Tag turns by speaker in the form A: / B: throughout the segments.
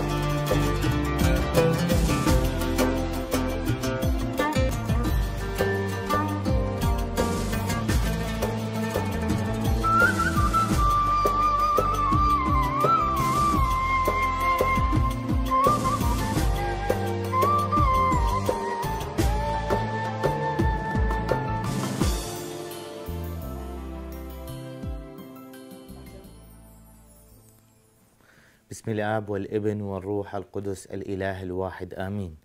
A: Thank you. بسم الاب والابن والروح القدس الاله الواحد امين.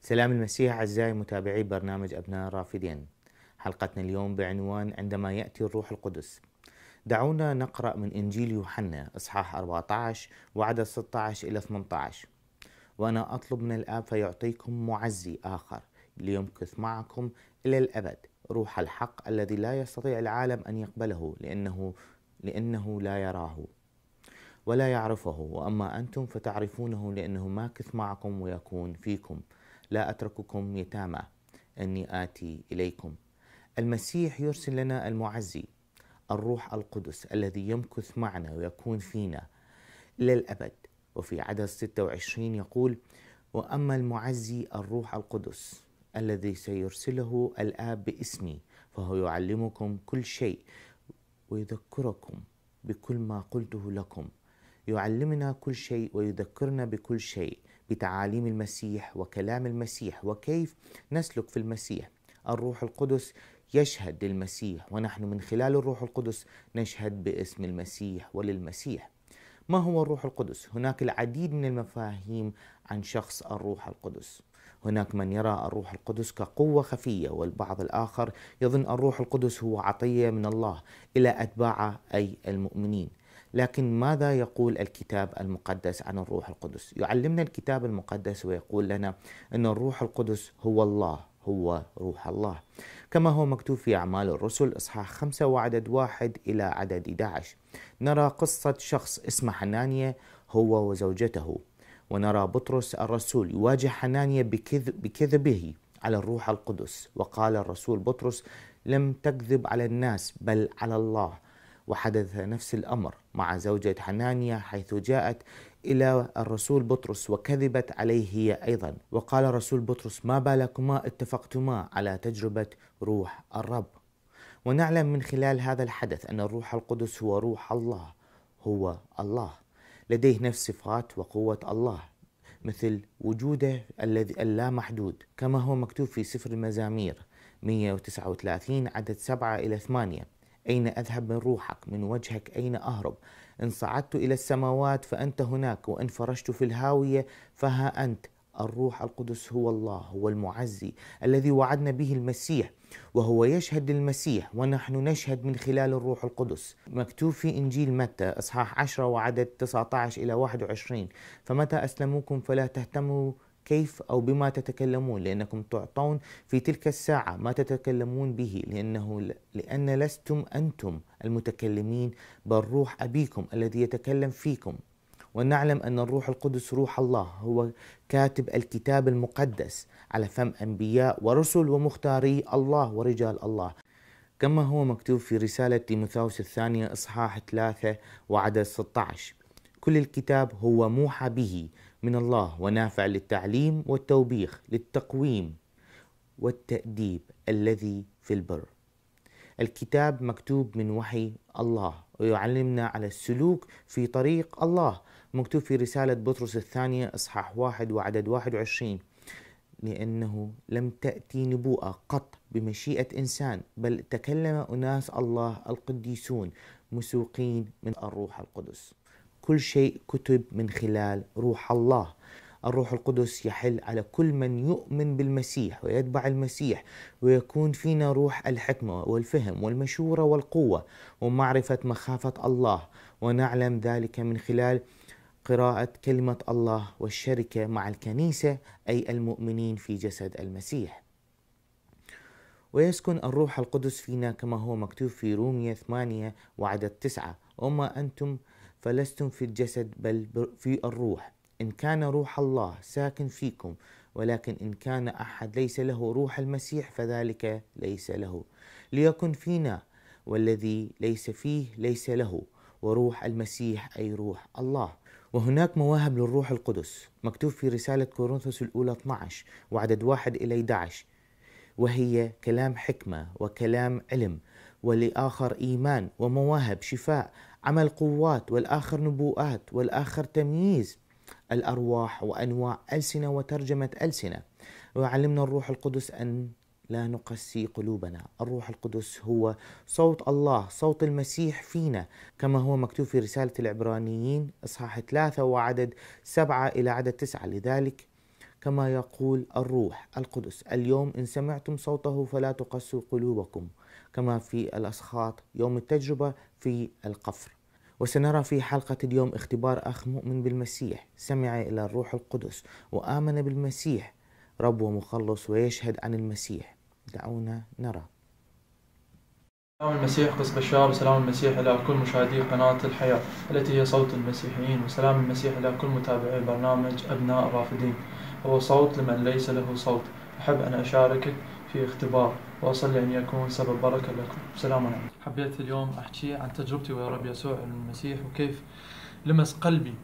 A: سلام المسيح اعزائي متابعي برنامج ابناء رافدين. حلقتنا اليوم بعنوان عندما ياتي الروح القدس. دعونا نقرا من انجيل يوحنا اصحاح 14 وعدد 16 الى 18. وانا اطلب من الاب فيعطيكم معزي اخر ليمكث معكم الى الابد روح الحق الذي لا يستطيع العالم ان يقبله لانه لانه لا يراه ولا يعرفه وأما أنتم فتعرفونه لأنه ماكث معكم ويكون فيكم لا أترككم يتامى إني آتي إليكم المسيح يرسل لنا المعزي الروح القدس الذي يمكث معنا ويكون فينا إلى الأبد وفي عدد 26 يقول وأما المعزي الروح القدس الذي سيرسله الآب باسمي فهو يعلمكم كل شيء ويذكركم بكل ما قلته لكم يعلمنا كل شيء ويذكرنا بكل شيء بتعاليم المسيح وكلام المسيح وكيف نسلك في المسيح الروح القدس يشهد للمسيح ونحن من خلال الروح القدس نشهد باسم المسيح وللمسيح ما هو الروح القدس؟ هناك العديد من المفاهيم عن شخص الروح القدس هناك من يرى الروح القدس كقوة خفية والبعض الآخر يظن الروح القدس هو عطية من الله إلى أتباعه أي المؤمنين لكن ماذا يقول الكتاب المقدس عن الروح القدس يعلمنا الكتاب المقدس ويقول لنا أن الروح القدس هو الله هو روح الله كما هو مكتوب في أعمال الرسل إصحاح خمسة وعدد واحد إلى عدد 11 نرى قصة شخص اسمه حنانية هو وزوجته ونرى بطرس الرسول يواجه حنانية بكذب بكذبه على الروح القدس وقال الرسول بطرس لم تكذب على الناس بل على الله وحدث نفس الأمر مع زوجة حنانيا حيث جاءت إلى الرسول بطرس وكذبت عليه هي أيضا وقال رسول بطرس ما بالكما اتفقتما على تجربة روح الرب ونعلم من خلال هذا الحدث أن الروح القدس هو روح الله هو الله لديه نفس صفات وقوة الله مثل وجوده الذي اللامحدود كما هو مكتوب في سفر المزامير 139 عدد 7 إلى 8 أين أذهب من روحك من وجهك أين أهرب إن صعدت إلى السماوات فأنت هناك وإن فرشت في الهاوية فها أنت الروح القدس هو الله هو المعزي الذي وعدنا به المسيح وهو يشهد للمسيح ونحن نشهد من خلال الروح القدس مكتوب في إنجيل متى إصحاح 10 وعدد 19 إلى 21 فمتى أسلموكم فلا تهتموا كيف أو بما تتكلمون لأنكم تعطون في تلك الساعة ما تتكلمون به لأنه لأن لستم أنتم المتكلمين بل روح أبيكم الذي يتكلم فيكم ونعلم أن الروح القدس روح الله هو كاتب الكتاب المقدس على فم أنبياء ورسل ومختاري الله ورجال الله كما هو مكتوب في رسالة تيموثاوس الثانية إصحاح 3 وعدد 16 كل الكتاب هو موحى به من الله ونافع للتعليم والتوبيخ للتقويم والتأديب الذي في البر. الكتاب مكتوب من وحي الله ويعلمنا على السلوك في طريق الله مكتوب في رسالة بطرس الثانية إصحاح واحد وعدد واحد وعشرين لأنه لم تأتي نبوءة قط بمشيئة إنسان بل تكلم أناس الله القديسون مسوقين من الروح القدس كل شيء كتب من خلال روح الله الروح القدس يحل على كل من يؤمن بالمسيح ويتبع المسيح ويكون فينا روح الحكمه والفهم والمشوره والقوه ومعرفه مخافه الله ونعلم ذلك من خلال قراءه كلمه الله والشركه مع الكنيسه اي المؤمنين في جسد المسيح. ويسكن الروح القدس فينا كما هو مكتوب في رومية 8 وعدد 9 وما أنتم فلستم في الجسد بل في الروح إن كان روح الله ساكن فيكم ولكن إن كان أحد ليس له روح المسيح فذلك ليس له ليكن فينا والذي ليس فيه ليس له وروح المسيح أي روح الله وهناك مواهب للروح القدس مكتوب في رسالة كورنثوس الأولى 12 وعدد 1 إلى 11 وهي كلام حكمة وكلام علم ولآخر إيمان ومواهب شفاء عمل قوات والآخر نبوءات والآخر تمييز الأرواح وأنواع ألسنة وترجمة ألسنة وعلمنا الروح القدس أن لا نقسي قلوبنا الروح القدس هو صوت الله صوت المسيح فينا كما هو مكتوب في رسالة العبرانيين إصحاح ثلاثة وعدد سبعة إلى عدد تسعة لذلك كما يقول الروح القدس اليوم إن سمعتم صوته فلا تقسوا قلوبكم كما في الأسخاط يوم التجربة في القفر وسنرى في حلقة اليوم اختبار أخ مؤمن بالمسيح سمع إلى الروح القدس وآمن بالمسيح رب ومخلص ويشهد عن المسيح دعونا نرى
B: سلام المسيح قس بشار وسلام المسيح إلى كل مشاهدي قناة الحياة التي هي صوت المسيحيين وسلام المسيح إلى كل متابعي برنامج أبناء الرافدين هو صوت لمن ليس له صوت أحب أن أشاركك في اختبار وأصلي أن يكون سبب بركة لكم سلام عليكم حبيت اليوم أحكي عن تجربتي ويا رب يسوع المسيح وكيف لمس قلبي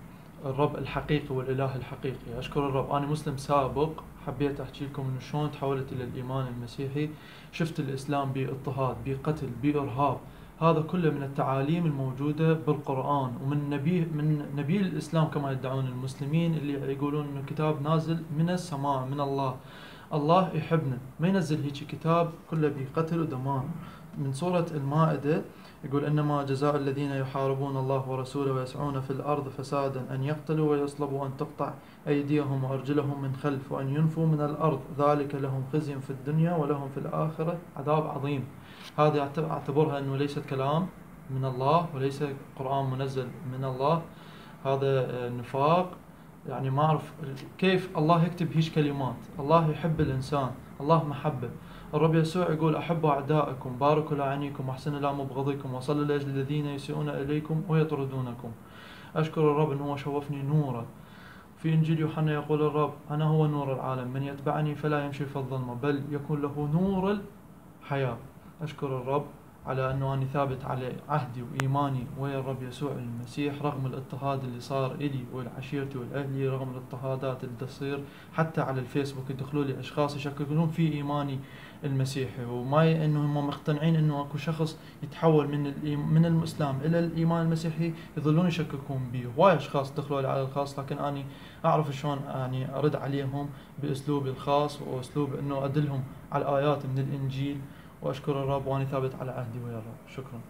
B: الرب الحقيقي والإله الحقيقي أشكر الرب أنا مسلم سابق حبيت أحكي لكم إنه شلون تحولت إلى الإيمان المسيحي شفت الإسلام باضطهاد بقتل بإرهاب هذا كله من التعاليم الموجودة بالقرآن ومن نبي من نبيل الإسلام كما يدعون المسلمين اللي يقولون إنه كتاب نازل من السماء من الله الله يحبنا ما ينزل هيك كتاب كله بقتل ودمار من سورة المائدة يقول إنما جزاء الذين يحاربون الله ورسوله ويسعون في الأرض فسادا أن يقتلوا ويصلبوا وأن تقطع أيديهم وأرجلهم من خلف وأن ينفوا من الأرض ذلك لهم خزي في الدنيا ولهم في الآخرة عذاب عظيم هذا أعتبرها أنه ليست كلام من الله وليس قرآن منزل من الله هذا آه، نفاق يعني ما اعرف كيف الله يكتب هيش كلمات الله يحب الانسان الله محبه الرب يسوع يقول احبوا اعدائكم باركوا لعنيكم احسنوا لا مبغضكم وصلوا لاجل الذين يسيئون اليكم ويطردونكم اشكر الرب انه هو شوفني نوره في انجيل يوحنا يقول الرب انا هو نور العالم من يتبعني فلا يمشي في الظلمه بل يكون له نور الحياه اشكر الرب على أنه أنا ثابت على عهدي وإيماني ويا الرب يسوع المسيح رغم الاضطهاد اللي صار إلي ولعشيرتي والاهلي رغم الاضطهادات اللي تصير حتى على الفيسبوك يدخلوا لي أشخاص يشككون في إيماني المسيحي وما انه هم مقتنعين انه اكو شخص يتحول من من الاسلام الى الايمان المسيحي يظلون يشككون بي هواي اشخاص دخلوا على الخاص لكن اني اعرف شلون يعني ارد عليهم باسلوبي الخاص واسلوب انه ادلهم على الايات من الانجيل وأشكر الرب وأني ثابت على عهدي ويا الرب شكرا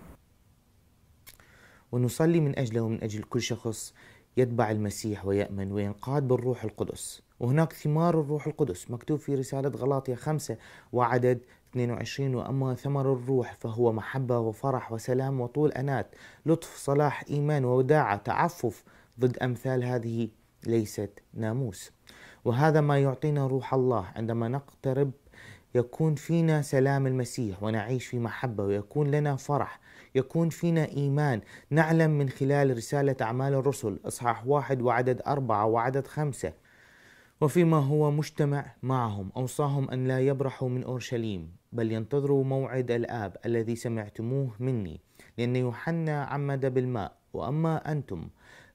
A: ونصلي من أجله ومن أجل كل شخص يتبع المسيح ويأمن وينقاد بالروح القدس وهناك ثمار الروح القدس مكتوب في رسالة غلاطية خمسة وعدد 22 وأما ثمر الروح فهو محبة وفرح وسلام وطول أنات لطف صلاح إيمان ووداعة تعفف ضد أمثال هذه ليست ناموس وهذا ما يعطينا روح الله عندما نقترب يكون فينا سلام المسيح ونعيش في محبة ويكون لنا فرح يكون فينا إيمان نعلم من خلال رسالة أعمال الرسل إصحاح واحد وعدد أربعة وعدد خمسة وفيما هو مجتمع معهم أوصاهم أن لا يبرحوا من أورشليم بل ينتظروا موعد الآب الذي سمعتموه مني لأن يوحنا عمد بالماء وأما أنتم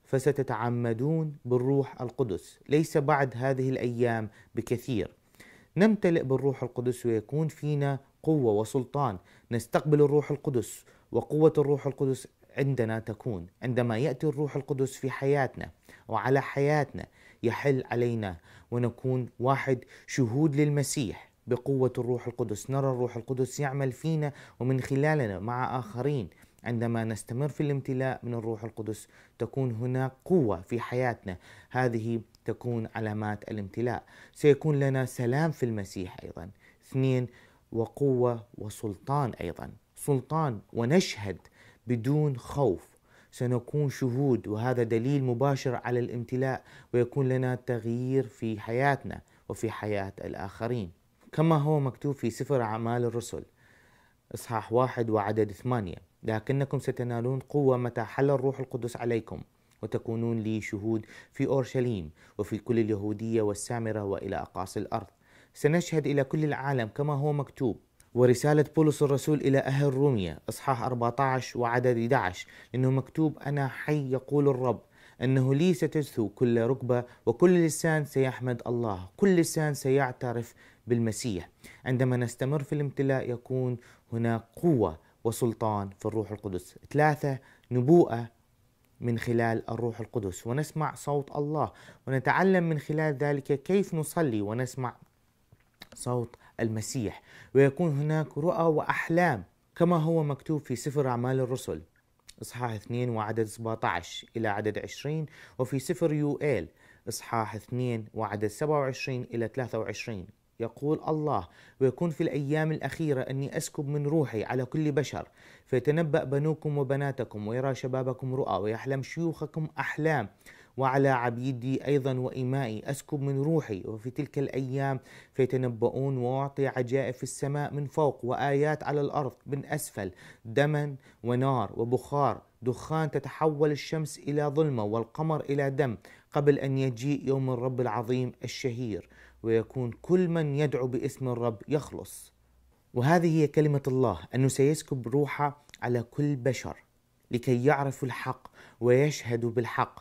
A: فستتعمدون بالروح القدس ليس بعد هذه الأيام بكثير نمتلئ بالروح القدس ويكون فينا قوة وسلطان نستقبل الروح القدس وقوة الروح القدس عندنا تكون عندما يأتي الروح القدس في حياتنا وعلى حياتنا يحل علينا ونكون واحد شهود للمسيح بقوة الروح القدس نرى الروح القدس يعمل فينا ومن خلالنا مع آخرين عندما نستمر في الامتلاء من الروح القدس تكون هناك قوه في حياتنا هذه تكون علامات الامتلاء سيكون لنا سلام في المسيح ايضا اثنين وقوه وسلطان ايضا سلطان ونشهد بدون خوف سنكون شهود وهذا دليل مباشر على الامتلاء ويكون لنا تغيير في حياتنا وفي حياه الاخرين كما هو مكتوب في سفر اعمال الرسل اصحاح واحد وعدد ثمانيه لكنكم ستنالون قوة متى حل الروح القدس عليكم وتكونون لي شهود في أورشليم وفي كل اليهودية والسامرة وإلى أقاصي الأرض سنشهد إلى كل العالم كما هو مكتوب ورسالة بولس الرسول إلى أهل روميا إصحاح 14 وعدد 11 لأنه مكتوب أنا حي يقول الرب أنه لي ستجثو كل ركبة وكل لسان سيحمد الله كل لسان سيعترف بالمسيح عندما نستمر في الامتلاء يكون هناك قوة وسلطان في الروح القدس ثلاثة نبوءة من خلال الروح القدس ونسمع صوت الله ونتعلم من خلال ذلك كيف نصلي ونسمع صوت المسيح ويكون هناك رؤى وأحلام كما هو مكتوب في سفر أعمال الرسل إصحاح 2 وعدد 17 إلى عدد 20 وفي سفر يوئيل إصحاح 2 وعدد 27 إلى 23 يقول الله ويكون في الأيام الأخيرة أني أسكب من روحي على كل بشر فيتنبأ بنوكم وبناتكم ويرى شبابكم رؤى ويحلم شيوخكم أحلام وعلى عبيدي أيضا وإمائي أسكب من روحي وفي تلك الأيام فيتنبؤون وأعطي عجائب في السماء من فوق وآيات على الأرض من أسفل دما ونار وبخار دخان تتحول الشمس إلى ظلمة والقمر إلى دم قبل أن يجيء يوم الرب العظيم الشهير ويكون كل من يدعو باسم الرب يخلص وهذه هي كلمة الله أنه سيسكب روحه على كل بشر لكي يعرفوا الحق ويشهدوا بالحق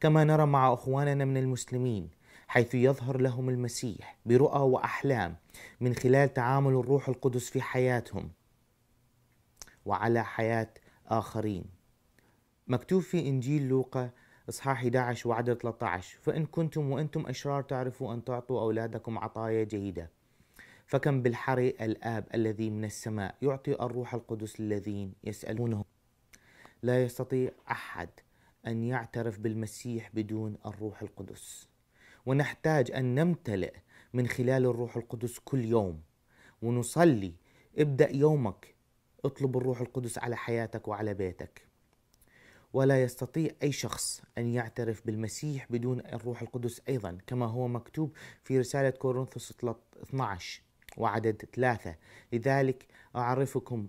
A: كما نرى مع أخواننا من المسلمين حيث يظهر لهم المسيح برؤى وأحلام من خلال تعامل الروح القدس في حياتهم وعلى حياة آخرين مكتوب في إنجيل لوقا إصحاح 11 وعدد 13 فإن كنتم وأنتم أشرار تعرفوا أن تعطوا أولادكم عطايا جيدة فكم بالحري الآب الذي من السماء يعطي الروح القدس للذين يسألونه لا يستطيع أحد أن يعترف بالمسيح بدون الروح القدس ونحتاج أن نمتلئ من خلال الروح القدس كل يوم ونصلي ابدأ يومك اطلب الروح القدس على حياتك وعلى بيتك ولا يستطيع اي شخص ان يعترف بالمسيح بدون الروح القدس ايضا كما هو مكتوب في رساله كورنثوس 12 وعدد ثلاثة لذلك أعرفكم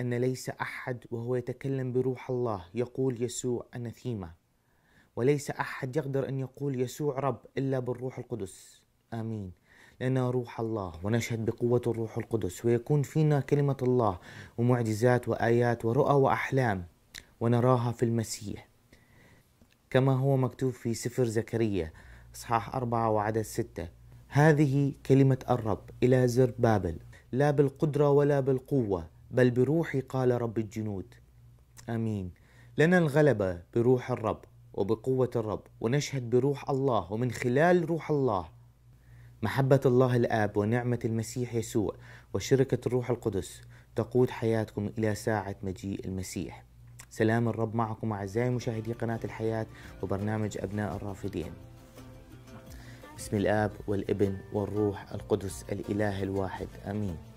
A: أن ليس أحد وهو يتكلم بروح الله يقول يسوع أنثيما وليس أحد يقدر أن يقول يسوع رب إلا بالروح القدس آمين لنا روح الله ونشهد بقوة الروح القدس ويكون فينا كلمة الله ومعجزات وآيات ورؤى وأحلام ونراها في المسيح كما هو مكتوب في سفر زكريا إصحاح أربعة وعدد ستة هذه كلمة الرب إلى زر بابل لا بالقدرة ولا بالقوة بل بروحي قال رب الجنود آمين لنا الغلبة بروح الرب وبقوة الرب ونشهد بروح الله ومن خلال روح الله محبة الله الآب ونعمة المسيح يسوع وشركة الروح القدس تقود حياتكم إلى ساعة مجيء المسيح سلام الرب معكم أعزائي مشاهدي قناة الحياة وبرنامج أبناء الرافدين بسم الآب والابن والروح القدس الإله الواحد آمين